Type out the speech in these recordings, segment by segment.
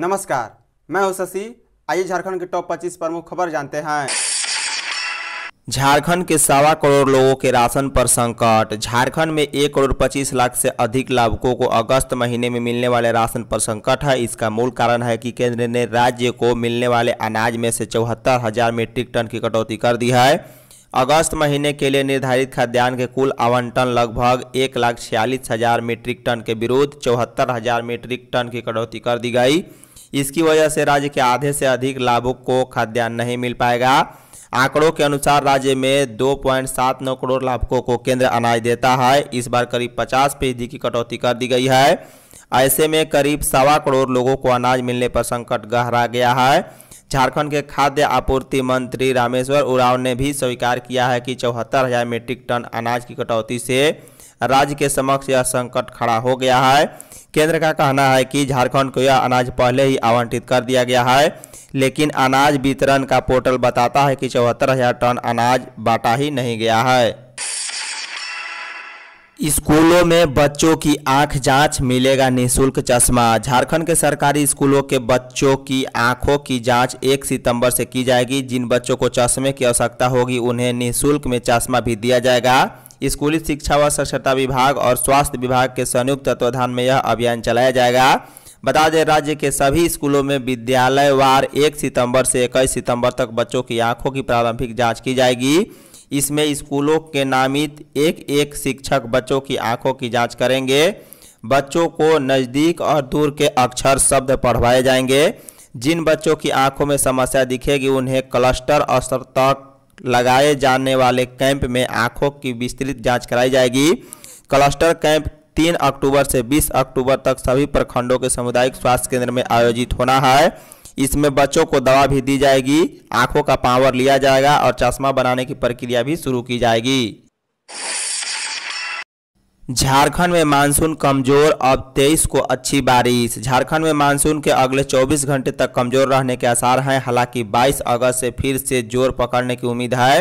नमस्कार मैं हूं शशि आइए झारखंड के टॉप 25 प्रमुख खबर जानते हैं झारखंड के सवा करोड़ लोगों के राशन पर संकट झारखंड में एक करोड़ पच्चीस लाख से अधिक लाभुकों को अगस्त महीने में मिलने वाले राशन पर संकट है इसका मूल कारण है कि केंद्र ने राज्य को मिलने वाले अनाज में से चौहत्तर हजार मीट्रिक टन की कटौती कर दी है अगस्त महीने के लिए निर्धारित खाद्यान्न के कुल आवंटन लगभग एक लाख छियालीस हजार मीट्रिक टन के विरुद्ध चौहत्तर हजार मीट्रिक टन की कटौती कर दी गई इसकी वजह से राज्य के आधे से अधिक लाभुक को खाद्यान्न नहीं मिल पाएगा आंकड़ों के अनुसार राज्य में 2.79 करोड़ लाभुकों को केंद्र अनाज देता है इस बार करीब 50 फीसदी की कटौती कर दी गई है ऐसे में करीब सवा करोड़ लोगों को अनाज मिलने पर संकट गहरा गया है झारखंड के खाद्य आपूर्ति मंत्री रामेश्वर उराव ने भी स्वीकार किया है कि चौहत्तर हज़ार मीट्रिक टन अनाज की कटौती से राज्य के समक्ष यह संकट खड़ा हो गया है केंद्र का कहना है कि झारखंड को यह अनाज पहले ही आवंटित कर दिया गया है लेकिन अनाज वितरण का पोर्टल बताता है कि चौहत्तर हजार टन अनाज बांटा ही नहीं गया है स्कूलों में बच्चों की आंख जांच मिलेगा निशुल्क चश्मा झारखंड के सरकारी स्कूलों के बच्चों की आंखों की जांच 1 सितंबर से की जाएगी जिन बच्चों को चश्मे की आवश्यकता होगी उन्हें निशुल्क में चश्मा भी दिया जाएगा स्कूली शिक्षा व साक्षरता विभाग और स्वास्थ्य विभाग के संयुक्त तत्वाधान में यह अभियान चलाया जाएगा बता दें राज्य के सभी स्कूलों में विद्यालय वार एक सितंबर से इक्कीस सितंबर तक बच्चों की आंखों की प्रारंभिक जांच की जाएगी इसमें स्कूलों के नामित एक एक शिक्षक बच्चों की आंखों की जांच करेंगे बच्चों को नज़दीक और दूर के अक्षर शब्द पढ़वाए जाएंगे जिन बच्चों की आंखों में समस्या दिखेगी उन्हें क्लस्टर स्तर तक लगाए जाने वाले कैंप में आंखों की विस्तृत जांच कराई जाएगी क्लस्टर कैंप तीन अक्टूबर से बीस अक्टूबर तक सभी प्रखंडों के सामुदायिक स्वास्थ्य केंद्र में आयोजित होना है इसमें बच्चों को दवा भी दी जाएगी आंखों का पावर लिया जाएगा और चश्मा बनाने की प्रक्रिया भी शुरू की जाएगी झारखंड में मानसून कमजोर अब 23 को अच्छी बारिश झारखंड में मानसून के अगले 24 घंटे तक कमजोर रहने के आसार हैं हालांकि 22 अगस्त से फिर से जोर पकड़ने की उम्मीद है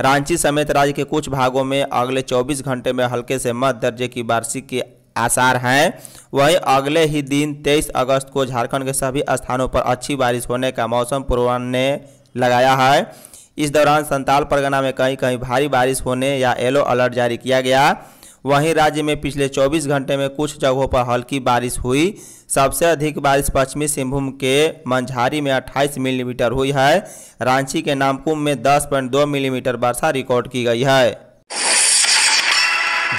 रांची समेत राज्य के कुछ भागों में अगले 24 घंटे में हल्के से मध्य दर्जे की बारिश के आसार हैं वहीं अगले ही दिन 23 अगस्त को झारखंड के सभी स्थानों पर अच्छी बारिश होने का मौसम पूर्वान ने लगाया है इस दौरान संताल परगना में कहीं कहीं भारी बारिश होने या येलो अलर्ट जारी किया गया वहीं राज्य में पिछले 24 घंटे में कुछ जगहों पर हल्की बारिश हुई सबसे अधिक बारिश पश्चिमी सिंहभूम के मंझारी में 28 मिलीमीटर हुई है रांची के नामकुम में 10.2 मिलीमीटर वर्षा रिकॉर्ड की गई है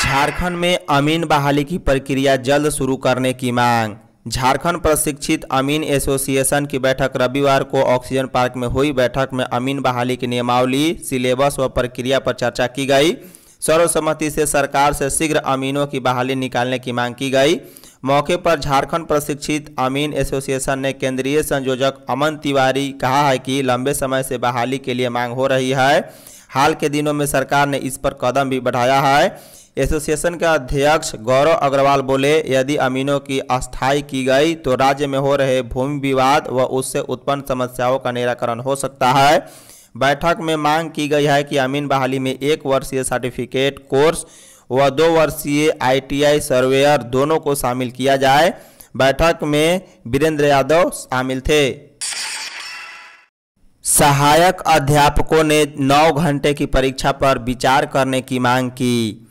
झारखंड में अमीन बहाली की प्रक्रिया जल्द शुरू करने की मांग झारखंड प्रशिक्षित अमीन एसोसिएशन की बैठक रविवार को ऑक्सीजन पार्क में हुई बैठक में अमीन बहाली की नियमावली सिलेबस व प्रक्रिया पर चर्चा की गई सर्वसम्मति से सरकार से शीघ्र अमीनों की बहाली निकालने की मांग की गई मौके पर झारखंड प्रशिक्षित अमीन एसोसिएशन ने केंद्रीय संयोजक अमन तिवारी कहा है कि लंबे समय से बहाली के लिए मांग हो रही है हाल के दिनों में सरकार ने इस पर कदम भी बढ़ाया है एसोसिएशन के अध्यक्ष गौरव अग्रवाल बोले यदि अमीनों की अस्थाई की गई तो राज्य में हो रहे भूमि विवाद व उससे उत्पन्न समस्याओं का निराकरण हो सकता है बैठक में मांग की गई है कि अमीन बहाली में एक वर्षीय सर्टिफिकेट कोर्स व दो वर्षीय आईटीआई सर्वेयर दोनों को शामिल किया जाए बैठक में वीरेंद्र यादव शामिल थे सहायक अध्यापकों ने नौ घंटे की परीक्षा पर विचार करने की मांग की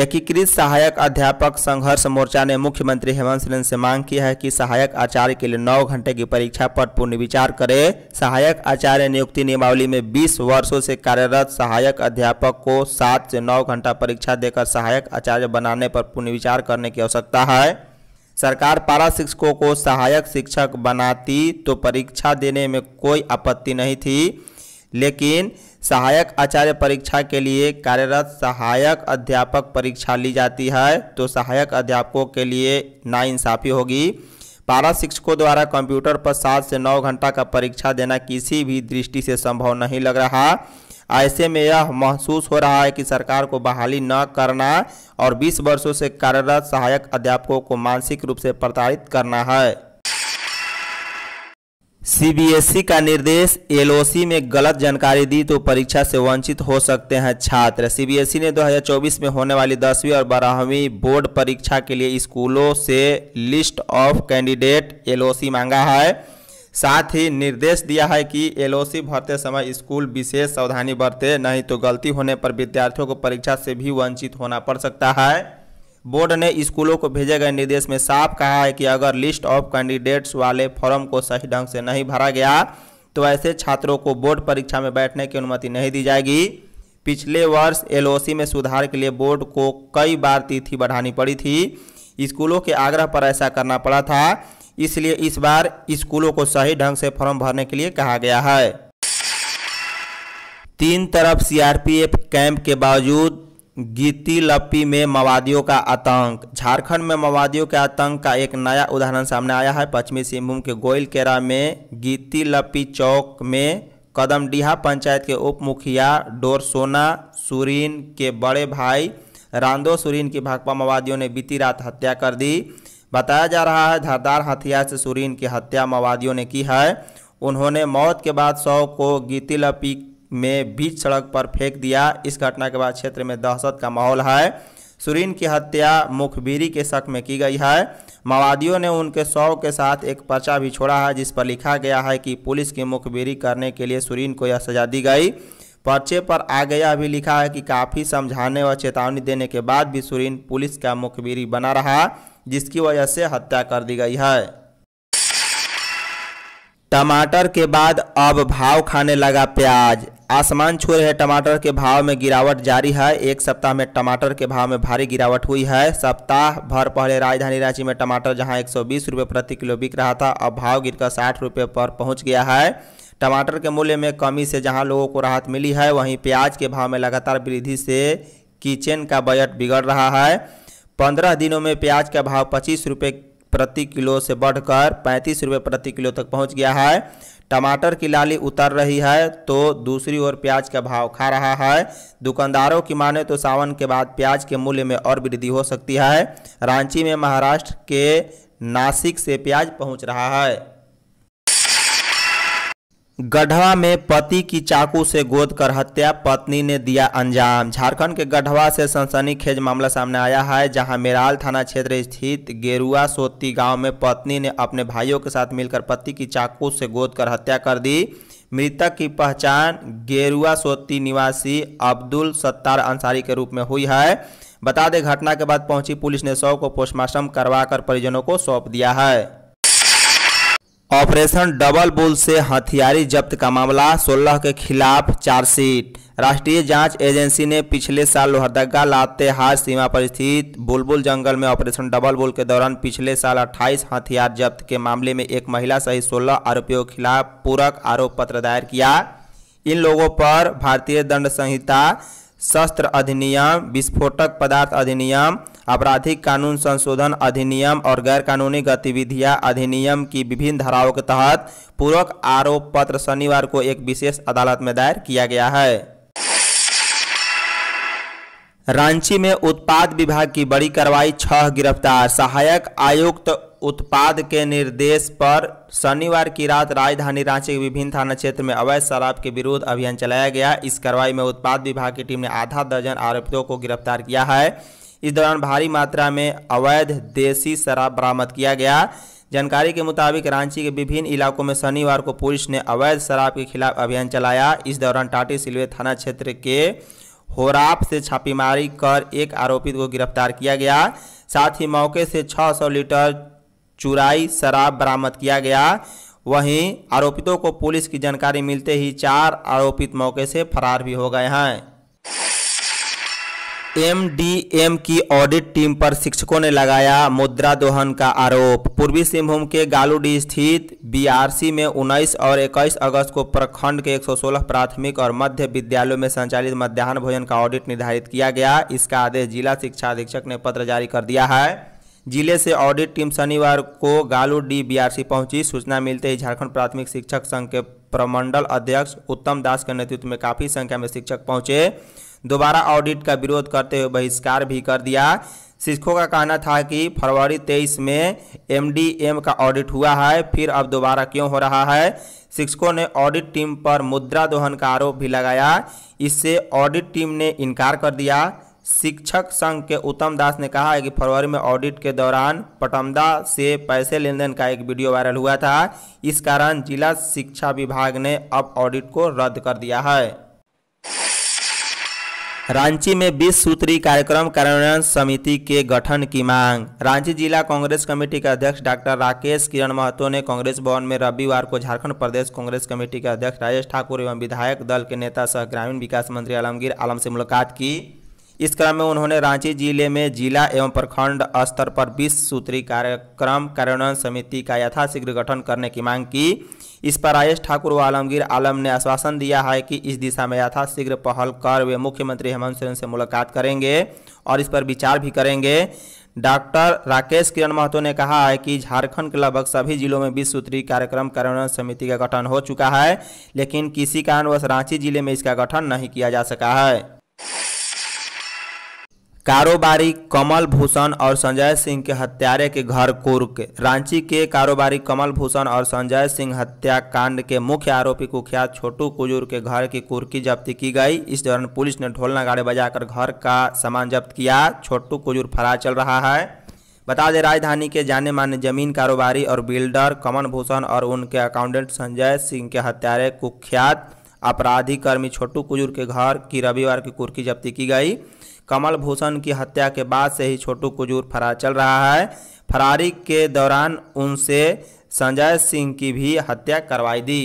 एकीकृत सहायक अध्यापक संघर्ष मोर्चा ने मुख्यमंत्री हेमंत सोरेन से मांग की है कि सहायक आचार्य के लिए नौ घंटे की परीक्षा पर पुनर्विचार करें सहायक आचार्य नियुक्ति नियमावली में 20 वर्षों से कार्यरत सहायक अध्यापक को सात से नौ घंटा परीक्षा देकर सहायक आचार्य बनाने पर पुनर्विचार करने की आवश्यकता है सरकार पारा शिक्षकों को सहायक शिक्षक बनाती तो परीक्षा देने में कोई आपत्ति नहीं थी लेकिन सहायक आचार्य परीक्षा के लिए कार्यरत सहायक अध्यापक परीक्षा ली जाती है तो सहायक अध्यापकों के लिए नाइंसाफ़ी होगी पारा शिक्षकों द्वारा कंप्यूटर पर सात से नौ घंटा का परीक्षा देना किसी भी दृष्टि से संभव नहीं लग रहा ऐसे में यह महसूस हो रहा है कि सरकार को बहाली न करना और 20 वर्षों से कार्यरत सहायक अध्यापकों को मानसिक रूप से प्रताड़ित करना है सीबीएसई e का निर्देश एलओसी में गलत जानकारी दी तो परीक्षा से वंचित हो सकते हैं छात्र सीबीएसई e ने 2024 में होने वाली दसवीं और बारहवीं बोर्ड परीक्षा के लिए स्कूलों से लिस्ट ऑफ कैंडिडेट एलओसी मांगा है साथ ही निर्देश दिया है कि एलओसी भरते समय स्कूल विशेष सावधानी बरते नहीं तो गलती होने पर विद्यार्थियों को परीक्षा से भी वंचित होना पड़ सकता है बोर्ड ने स्कूलों को भेजे गए निर्देश में साफ कहा है कि अगर लिस्ट ऑफ कैंडिडेट्स वाले फॉर्म को सही ढंग से नहीं भरा गया तो ऐसे छात्रों को बोर्ड परीक्षा में बैठने की अनुमति नहीं दी जाएगी पिछले वर्ष एलओसी में सुधार के लिए बोर्ड को कई बार तिथि बढ़ानी पड़ी थी स्कूलों के आग्रह पर ऐसा करना पड़ा था इसलिए इस बार स्कूलों को सही ढंग से फॉर्म भरने के लिए कहा गया है तीन तरफ सीआरपीएफ कैंप के बावजूद गीति लपी में माओवादियों का आतंक झारखंड में माओवादियों के आतंक का एक नया उदाहरण सामने आया है पश्चिमी सिंहभूम के गोयलकेरा में गीति लपी चौक में कदमडीहा पंचायत के उप मुखिया डोरसोना सुरीन के बड़े भाई रांदो सुरीन की भाकपा माओवादियों ने बीती रात हत्या कर दी बताया जा रहा है धारदार हथियार से सुरीन की हत्या माओवादियों ने की है उन्होंने मौत के बाद शव को गीतिलपी में बीच सड़क पर फेंक दिया इस घटना के बाद क्षेत्र में दहशत का माहौल है सुरीन की हत्या मुखबिरी के शक में की गई है माओवादियों ने उनके शव के साथ एक पर्चा भी छोड़ा है जिस पर लिखा गया है कि पुलिस की मुखबिरी करने के लिए सुरीन को यह सजा दी गई पर्चे पर आ गया भी लिखा है कि काफ़ी समझाने व चेतावनी देने के बाद भी सुरीन पुलिस का मुखबिरी बना रहा जिसकी वजह से हत्या कर दी गई है टमाटर के बाद अब भाव खाने लगा प्याज आसमान छू रहे टमाटर के भाव में गिरावट जारी है एक सप्ताह में टमाटर के भाव में भारी गिरावट हुई है सप्ताह भर पहले राजधानी रांची में टमाटर जहां 120 रुपए प्रति किलो बिक रहा था अब भाव गिरकर 60 रुपए पर पहुंच गया है टमाटर के मूल्य में कमी से जहां लोगों को राहत मिली है वहीं प्याज के भाव में लगातार वृद्धि से किचन का बजट बिगड़ रहा है पंद्रह दिनों में प्याज का भाव पच्चीस रुपये प्रति किलो से बढ़कर पैंतीस रुपये प्रति किलो तक पहुँच गया है टमाटर की लाली उतर रही है तो दूसरी ओर प्याज का भाव खा रहा है दुकानदारों की माने तो सावन के बाद प्याज के मूल्य में और वृद्धि हो सकती है रांची में महाराष्ट्र के नासिक से प्याज पहुंच रहा है गढ़वा में पति की चाकू से गोद कर हत्या पत्नी ने दिया अंजाम झारखंड के गढ़वा से सनसनीखेज मामला सामने आया है जहां मेराल थाना क्षेत्र स्थित गेरुआ सोती गांव में पत्नी ने अपने भाइयों के साथ मिलकर पति की चाकू से गोद कर हत्या कर दी मृतक की पहचान गेरुआ सोती निवासी अब्दुल सत्तार अंसारी के रूप में हुई है बता दें घटना के बाद पहुंची पुलिस ने शव को पोस्टमार्टम करवाकर परिजनों को सौंप दिया है ऑपरेशन डबल बुल से हथियारी जब्त का मामला सोलह के खिलाफ चार्जशीट राष्ट्रीय जांच एजेंसी ने पिछले साल लोहरदगा लातेहार सीमा पर स्थित बुलबुल जंगल में ऑपरेशन डबल बुल के दौरान पिछले साल 28 हथियार जब्त के मामले में एक महिला सहित 16 आरोपियों के खिलाफ पूरक आरोप पत्र दायर किया इन लोगों पर भारतीय दंड संहिता शस्त्र अधिनियम विस्फोटक पदार्थ अधिनियम आपराधिक कानून संशोधन अधिनियम और गैरकानूनी गतिविधियां अधिनियम की विभिन्न धाराओं के तहत पूर्वक आरोप पत्र शनिवार को एक विशेष अदालत में दायर किया गया है रांची में उत्पाद विभाग की बड़ी कार्रवाई छह गिरफ्तार सहायक आयुक्त उत्पाद के निर्देश पर शनिवार की रात राजधानी रांची के विभिन्न थाना क्षेत्र में अवैध शराब के विरोध अभियान चलाया गया इस कार्रवाई में उत्पाद विभाग की टीम ने आधा दर्जन आरोपियों को गिरफ्तार किया है इस दौरान भारी मात्रा में अवैध देसी शराब बरामद किया गया जानकारी के मुताबिक रांची के विभिन्न इलाकों में शनिवार को पुलिस ने अवैध शराब के खिलाफ अभियान चलाया इस दौरान टाटी सिलवे थाना क्षेत्र के होराप से छापेमारी कर एक आरोपित को गिरफ्तार किया गया साथ ही मौके से 600 लीटर चुराई शराब बरामद किया गया वहीं आरोपितों को पुलिस की जानकारी मिलते ही चार आरोपित मौके से फरार भी हो गए हैं एमडीएम की ऑडिट टीम पर शिक्षकों ने लगाया मुद्रा दोहन का आरोप पूर्वी सिंहभूम के गालूडीह स्थित बीआरसी में उन्नीस और 21 अगस्त को प्रखंड के 116 प्राथमिक और मध्य विद्यालयों में संचालित मध्यान्ह भोजन का ऑडिट निर्धारित किया गया इसका आदेश जिला शिक्षा अधीक्षक ने पत्र जारी कर दिया है जिले से ऑडिट टीम शनिवार को गालू डी बीआरसी पहुंची सूचना मिलते ही झारखंड प्राथमिक शिक्षक संघ के प्रमंडल अध्यक्ष उत्तम दास के नेतृत्व में काफी संख्या में शिक्षक पहुंचे दोबारा ऑडिट का विरोध करते हुए बहिष्कार भी कर दिया शिक्षकों का कहना था कि फरवरी तेईस में एमडीएम का ऑडिट हुआ है फिर अब दोबारा क्यों हो रहा है शिक्षकों ने ऑडिट टीम पर मुद्रा दोहन का आरोप भी लगाया इससे ऑडिट टीम ने इनकार कर दिया शिक्षक संघ के उत्तम दास ने कहा है कि फरवरी में ऑडिट के दौरान पटमदा से पैसे लेन देन का एक वीडियो वायरल हुआ था इस कारण जिला शिक्षा विभाग ने अब ऑडिट को रद्द कर दिया है रांची में बीस सूत्री कार्यक्रम कार्यान्वयन समिति के गठन की मांग रांची जिला कांग्रेस कमेटी के अध्यक्ष डॉक्टर राकेश किरण महतो ने कांग्रेस भवन में रविवार को झारखंड प्रदेश कांग्रेस कमेटी के अध्यक्ष राजेश ठाकुर एवं विधायक दल के नेता सह ग्रामीण विकास मंत्री आलमगीर आलम से मुलाकात की इस क्रम में उन्होंने रांची जिले में जिला एवं प्रखंड स्तर पर बीस सूत्री कार्यक्रम कार्यान्वयन समिति का यथाशीघ्र गठन करने की मांग की इस पर राजेश ठाकुर व आलमगीर आलम ने आश्वासन दिया है कि इस दिशा में यथाशीघ्र पहल कर वे मुख्यमंत्री हेमंत सोरेन से मुलाकात करेंगे और इस पर विचार भी करेंगे डॉक्टर राकेश किरण महतो ने कहा है कि झारखंड के लगभग सभी जिलों में बीस सूत्री कार्यक्रम कार्यान्वयन समिति का गठन हो चुका है लेकिन किसी कारणवश रांची जिले में इसका गठन नहीं किया जा सका है कारोबारी कमल भूषण और संजय सिंह के हत्यारे के घर कुर्क रांची के कारोबारी कमल भूषण और संजय सिंह हत्याकांड के मुख्य आरोपी कुख्यात छोटू कुजूर के घर की कुर्की जब्त की गई इस दौरान पुलिस ने ढोल नगाड़े बजाकर घर का सामान जब्त किया छोटू कुजूर फरार चल रहा है बता दें राजधानी के जाने माने जमीन कारोबारी और बिल्डर कमल भूषण और उनके अकाउंटेंट संजय सिंह के हत्यारे कुख्यात अपराधी कर्मी छोटू कुजूर के घर की रविवार की कुर्की जब्ती की गई कमल भूषण की हत्या के बाद से ही छोटू कुजूर फरार चल रहा है फरारी के दौरान उनसे संजय सिंह की भी हत्या करवाई दी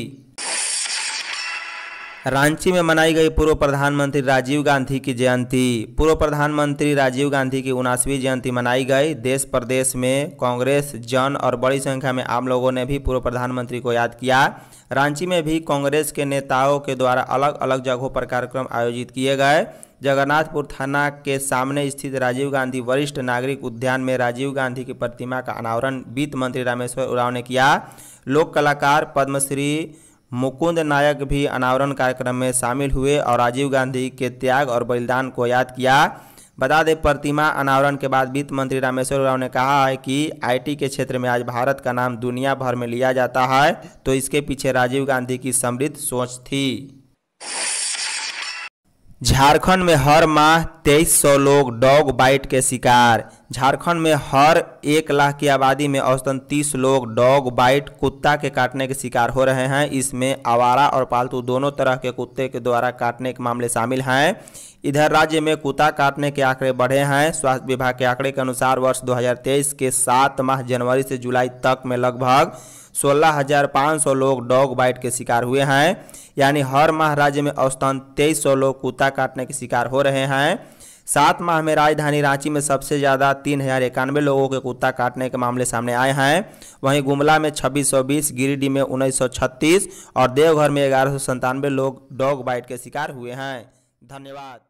रांची में मनाई गई पूर्व प्रधानमंत्री राजीव गांधी की जयंती पूर्व प्रधानमंत्री राजीव गांधी की उनासवीं जयंती मनाई गई देश प्रदेश में कांग्रेस जन और बड़ी संख्या में आम लोगों ने भी पूर्व प्रधानमंत्री को याद किया रांची में भी कांग्रेस के नेताओं के द्वारा अलग अलग जगहों पर कार्यक्रम आयोजित किए गए जगन्नाथपुर थाना के सामने स्थित राजीव गांधी वरिष्ठ नागरिक उद्यान में राजीव गांधी की प्रतिमा का अनावरण वित्त मंत्री रामेश्वर उराव ने किया लोक कलाकार पद्मश्री मुकुंद नायक भी अनावरण कार्यक्रम में शामिल हुए और राजीव गांधी के त्याग और बलिदान को याद किया बता दें प्रतिमा अनावरण के बाद वित्त मंत्री रामेश्वर राव ने कहा है कि आईटी के क्षेत्र में आज भारत का नाम दुनिया भर में लिया जाता है तो इसके पीछे राजीव गांधी की समृद्ध सोच थी झारखंड में हर माह तेईस सौ लोग डॉग बाइट के शिकार झारखंड में हर एक लाख की आबादी में औसतन तीस लोग डॉग बाइट कुत्ता के काटने के शिकार हो रहे हैं इसमें आवारा और पालतू दोनों तरह के कुत्ते के द्वारा काटने के मामले शामिल हैं इधर राज्य में कुत्ता काटने के आंकड़े बढ़े हैं स्वास्थ्य विभाग के आंकड़े के अनुसार वर्ष 2023 के सात माह जनवरी से जुलाई तक में लगभग 16,500 लोग डॉग बाइट के शिकार हुए हैं यानी हर माह राज्य में औसतन 2300 लोग कुत्ता काटने के शिकार हो रहे हैं सात माह में राजधानी रांची में सबसे ज़्यादा तीन हज़ार इक्यानवे लोगों के कुत्ता काटने के मामले सामने आए हैं वहीं गुमला में छब्बीस सौ बीस गिरिडीह में उन्नीस सौ छत्तीस और देवघर में ग्यारह सौ संतानवे लोग डॉग बाइट के शिकार हुए हैं धन्यवाद